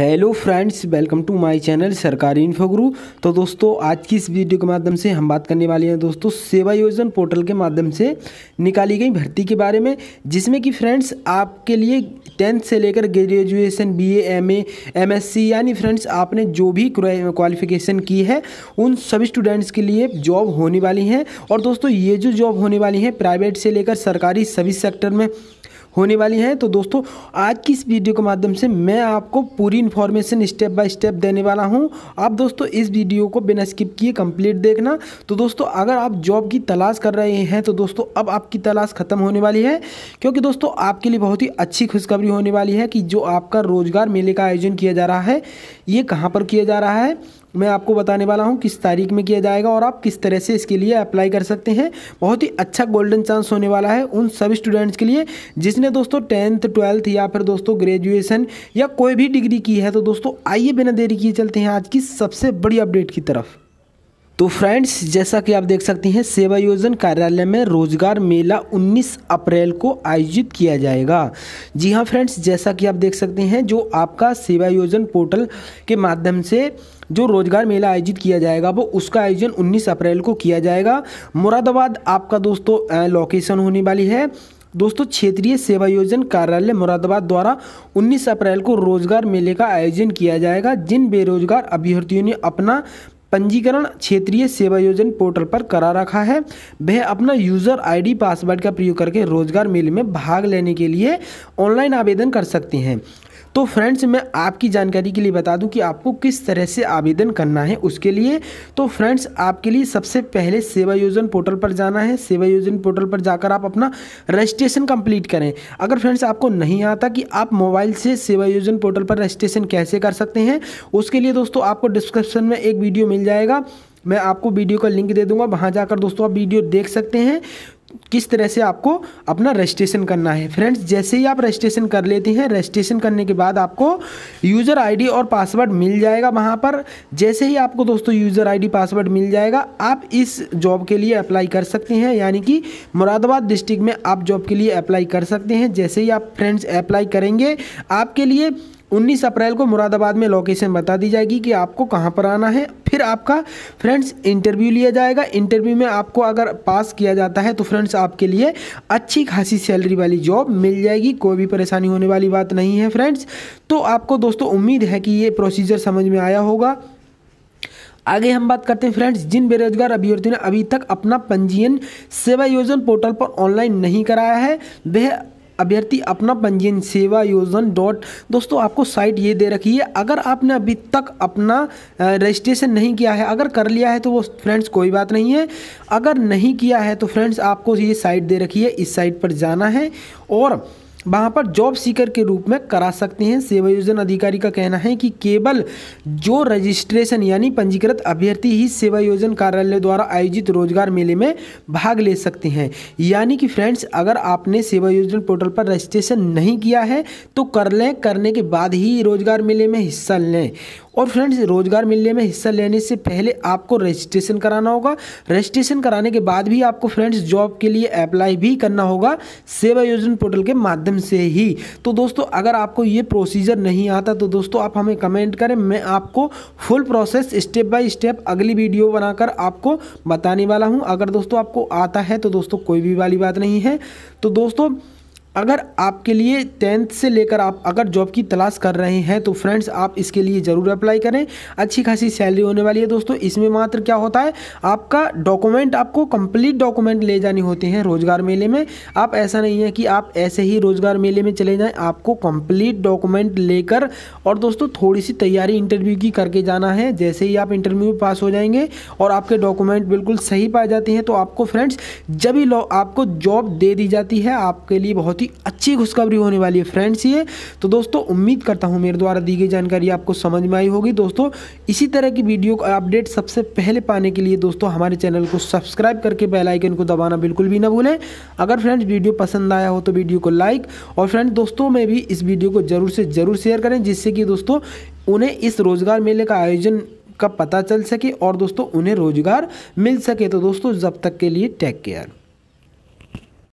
hello friends welcome to my channel Sarkari info Guru तो दोस्तों आज की इस वीडियो के माध्यम से हम बात करने वाले हैं दोस्तों सेवा योजन पोर्टल के माध्यम से निकाली गई भर्ती के बारे में जिसमें कि फ्रेंड्स आपके लिए टेंथ से लेकर ग्रेजुएशन बीए एमए एमएससी यानी फ्रेंड्स आपने जो भी क्वालिफिकेशन की है उन सभी स्टूडेंट्स के लिए जॉब होने वाली हैं और दोस्तों ये जो जॉब होने वाली हैं प्राइवेट से लेकर सरकारी सभी सेक्टर में होने वाली है तो दोस्तों आज की इस वीडियो के माध्यम से मैं आपको पूरी इन्फॉर्मेशन स्टेप बाय स्टेप देने वाला हूं आप दोस्तों इस वीडियो को बिना स्किप किए कंप्लीट देखना तो दोस्तों अगर आप जॉब की तलाश कर रहे हैं तो दोस्तों अब आपकी तलाश ख़त्म होने वाली है क्योंकि दोस्तों आपके लिए बहुत ही अच्छी खुशखबरी होने वाली है कि जो आपका रोज़गार मेले का आयोजन किया जा रहा है ये कहाँ पर किया जा रहा है मैं आपको बताने वाला हूँ किस तारीख में किया जाएगा और आप किस तरह से इसके लिए अप्लाई कर सकते हैं बहुत ही अच्छा गोल्डन चांस होने वाला है उन सभी स्टूडेंट्स के लिए जिसने दोस्तों टेंथ ट्वेल्थ या फिर दोस्तों ग्रेजुएसन या कोई भी डिग्री की है तो दोस्तों आइए बिना देरी किए चलते हैं आज की सबसे बड़ी अपडेट की तरफ तो फ्रेंड्स जैसा कि आप देख सकते हैं सेवायोजन कार्यालय में रोजगार मेला 19 अप्रैल को आयोजित किया जाएगा जी हाँ फ्रेंड्स जैसा कि आप देख सकते हैं जो आपका सेवायोजन पोर्टल के माध्यम से जो रोजगार मेला आयोजित किया जाएगा वो उसका आयोजन 19 अप्रैल को किया जाएगा मुरादाबाद आपका दोस्तों लोकेशन होने वाली है दोस्तों क्षेत्रीय सेवायोजन कार्यालय मुरादाबाद द्वारा 19 अप्रैल को रोजगार मेले का आयोजन किया जाएगा जिन बेरोजगार अभ्यर्थियों ने अपना पंजीकरण क्षेत्रीय सेवा योजन पोर्टल पर करा रखा है वह अपना यूज़र आईडी पासवर्ड का प्रयोग करके रोजगार मेले में भाग लेने के लिए ऑनलाइन आवेदन कर सकते हैं तो फ्रेंड्स मैं आपकी जानकारी के लिए बता दूं कि आपको किस तरह से आवेदन करना है उसके लिए तो फ्रेंड्स आपके लिए सबसे पहले सेवा योजन पोर्टल पर जाना है सेवा योजन पोर्टल पर जाकर आप अपना रजिस्ट्रेशन कंप्लीट करें अगर फ्रेंड्स आपको नहीं आता कि आप मोबाइल से सेवा योजन पोर्टल पर रजिस्ट्रेशन कैसे कर सकते हैं उसके लिए दोस्तों आपको डिस्क्रिप्शन में एक वीडियो मिल जाएगा मैं आपको वीडियो का लिंक दे दूंगा वहाँ जाकर दोस्तों आप वीडियो देख सकते हैं किस तरह से आपको अपना रजिस्ट्रेशन करना है फ्रेंड्स जैसे ही आप रजिस्ट्रेशन कर लेते हैं रजिस्ट्रेशन करने के बाद आपको यूज़र आईडी और पासवर्ड मिल जाएगा वहाँ पर जैसे ही आपको दोस्तों यूज़र आईडी पासवर्ड मिल जाएगा आप इस जॉब के लिए अप्लाई कर सकते हैं यानी कि मुरादाबाद डिस्ट्रिक्ट में आप जॉब के लिए अप्लाई कर सकते हैं जैसे ही आप फ्रेंड्स अप्लाई करेंगे आपके लिए 19 अप्रैल को मुरादाबाद में लोकेशन बता दी जाएगी कि आपको कहाँ पर आना है फिर आपका फ्रेंड्स इंटरव्यू लिया जाएगा इंटरव्यू में आपको अगर पास किया जाता है तो फ्रेंड्स आपके लिए अच्छी खासी सैलरी वाली जॉब मिल जाएगी कोई भी परेशानी होने वाली बात नहीं है फ्रेंड्स तो आपको दोस्तों उम्मीद है कि ये प्रोसीजर समझ में आया होगा आगे हम बात करते हैं फ्रेंड्स जिन बेरोजगार अभ्यर्थियों ने अभी तक अपना पंजीयन सेवा योजन पोर्टल पर ऑनलाइन नहीं कराया है वह अभ्यर्थी अपना पंजीयन सेवा योजन डॉट दोस्तों आपको साइट ये दे रखी है अगर आपने अभी तक अपना रजिस्ट्रेशन नहीं किया है अगर कर लिया है तो वो फ्रेंड्स कोई बात नहीं है अगर नहीं किया है तो फ्रेंड्स आपको ये साइट दे रखी है इस साइट पर जाना है और वहाँ पर जॉब सीकर के रूप में करा सकते हैं सेवायोजन अधिकारी का कहना है कि केवल जो रजिस्ट्रेशन यानी पंजीकृत अभ्यर्थी ही सेवायोजन कार्यालय द्वारा आयोजित रोजगार मेले में भाग ले सकते हैं यानी कि फ्रेंड्स अगर आपने सेवायोजन पोर्टल पर रजिस्ट्रेशन नहीं किया है तो कर लें करने के बाद ही रोजगार मेले में हिस्सा लें और फ्रेंड्स रोजगार मेले में हिस्सा लेने से पहले आपको रजिस्ट्रेशन कराना होगा रजिस्ट्रेशन कराने के बाद भी आपको फ्रेंड्स जॉब के लिए अप्लाई भी करना होगा सेवायोजन पोर्टल के माध्यम माध्यम से ही तो दोस्तों अगर आपको ये प्रोसीजर नहीं आता तो दोस्तों आप हमें कमेंट करें मैं आपको full process step by step अगली वीडियो बनाकर आपको बताने वाला हूँ अगर दोस्तों आपको आता है तो दोस्तों कोई भी वाली बात नहीं है तो दोस्तों अगर आपके लिए टेंथ से लेकर आप अगर जॉब की तलाश कर रहे हैं तो फ्रेंड्स आप इसके लिए ज़रूर अप्लाई करें अच्छी खासी सैलरी होने वाली है दोस्तों इसमें मात्र क्या होता है आपका डॉक्यूमेंट आपको कंप्लीट डॉक्यूमेंट ले जाने होते हैं रोज़गार मेले में आप ऐसा नहीं है कि आप ऐसे ही रोज़गार मेले में चले जाएँ आपको कम्प्लीट डॉक्यूमेंट लेकर और दोस्तों थोड़ी सी तैयारी इंटरव्यू की करके जाना है जैसे ही आप इंटरव्यू में पास हो जाएंगे और आपके डॉक्यूमेंट बिल्कुल सही पाए जाते हैं तो आपको फ्रेंड्स जब ही आपको जॉब दे दी जाती है आपके लिए बहुत बहुत ही अच्छी खुशखबरी होने वाली है फ्रेंड्स ये तो दोस्तों उम्मीद करता हूँ मेरे द्वारा दी गई जानकारी आपको समझ में आई होगी दोस्तों इसी तरह की वीडियो का अपडेट सबसे पहले पाने के लिए दोस्तों हमारे चैनल को सब्सक्राइब करके बेलाइकन को दबाना बिल्कुल भी ना भूलें अगर फ्रेंड्स वीडियो पसंद आया हो तो वीडियो को लाइक और फ्रेंड्स दोस्तों में भी इस वीडियो को ज़रूर से ज़रूर शेयर करें जिससे कि दोस्तों उन्हें इस रोज़गार मेले का आयोजन का पता चल सके और दोस्तों उन्हें रोज़गार मिल सके तो दोस्तों जब तक के लिए टेक केयर